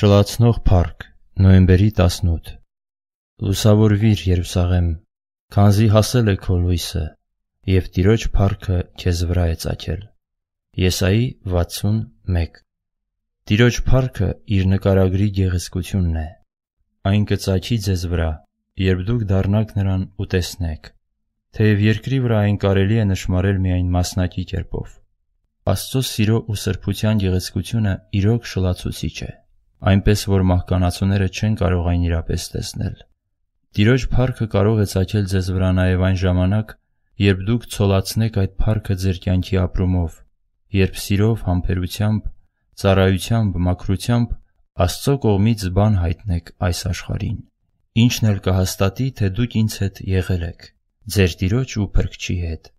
Շլացնող փառք, նոյեմբերի 18։ Լուսավորվիր Երուսաղեմ, քանզի հասել է քո լույսը, եւ Տիրոջ փառքը քեզ վրա է ծագել։ Եսայի 61։ Տիրոջ փառքը իր նկարագրի գեղեցկությունն է։ Այն կծագի ձեզ վրա, երբ դուք դառնաք նրան ու տեսնեք։ Թեև երկրի վրա այն կարելի է նշмарել միայն մասնակի կերպով։ Աստծո սիրո ու սրբության գեղեցկությունը իրոք շլացուցիչ է այնպես որ մահկանացուները չեն կարող այն իրապես տեսնել։ Տիրոջ փառքը կարող է ցաչել ձեզ վրա նաև այն ժամանակ, երբ դուք ցոլացնեք այդ փառքը ձեր կյանքի ապրումով, երբ սիրով, համբերությամբ, ծառայությամբ, մաքրությամբ Աստծո կողմից բան հայտնեք այս աշխարհին։ Ինչն էլ կհաստատի, թե դուք ինձ հետ եղել եք, ձեր Տիրոջ ու Փրկչի հետ։